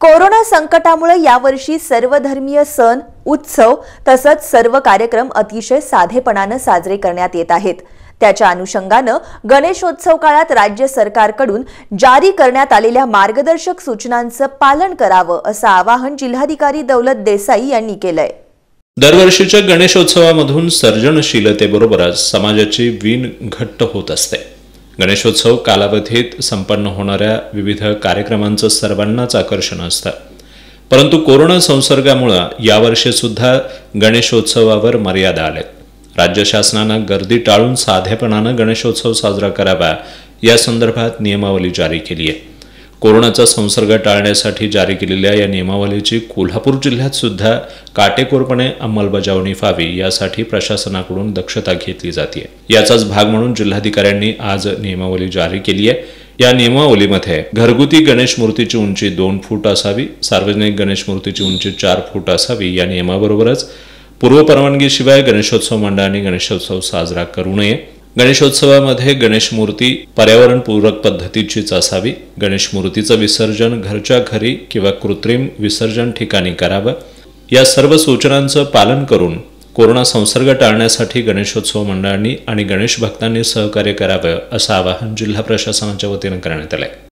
corona संकटामुळे यावर्षी सर्वधर्मीय सण उत्सव तसंच सर्व कार्यक्रम अतिशय साधेपणानं साजरे करण्यात येत आहेत त्याच्या अनुषंगानं गणेशोत्सव काळात राज्य सरकारकडून जारी करण्यात आलेल्या मार्गदर्शक सूचनांचं पालन करावं असं आवाहन जिल्हाधिकारी दौलत देसाई यांनी केलंय दरवर्षीच्या गणेशोत्सवामधून सर्जनशीलतेबरोबरच समाजाची वीण घट्ट होत असते गणेशोत्सव कालावधीत संपन्न होणाऱ्या विविध कार्यक्रमांचं सर्वांनाच आकर्षण असतं परंतु कोरोना संसर्गामुळं सुद्धा गणेशोत्सवावर मर्यादा आल्या राज्य शासनानं गर्दी टाळून साधेपणानं गणेशोत्सव साजरा करावा या संदर्भात नियमावली जारी केली आहे कोरोनाचा संसर्ग टाळण्यासाठी जारी केलेल्या या नियमावलीची कोल्हापूर जिल्ह्यात सुद्धा काटेकोरपणे अंमलबजावणी व्हावी यासाठी प्रशासनाकडून दक्षता घेतली जाते याचाच भाग म्हणून जिल्हाधिकाऱ्यांनी आज नियमावली जारी केली आहे या नियमावलीमध्ये घरगुती गणेश मूर्तीची उंची दोन फूट असावी सार्वजनिक गणेश मूर्तीची उंची चार फूट असावी या नियमाबरोबरच पूर्वपरवानगीशिवाय गणेशोत्सव मंडळांनी गणेशोत्सव साजरा करू नये गणेशोत्सवामध्ये गणेश मूर्ती पर्यावरणपूरक पद्धतीचीच असावी गणेश मूर्तीचं विसर्जन घरच्या घरी किंवा कृत्रिम विसर्जन ठिकाणी करावं या सर्व सूचनांचं पालन करून कोरोना संसर्ग टाळण्यासाठी गणेशोत्सव मंडळांनी आणि गणेश भक्तांनी सहकार्य करावं असं आवाहन जिल्हा प्रशासनाच्या वतीनं करण्यात आलं आहे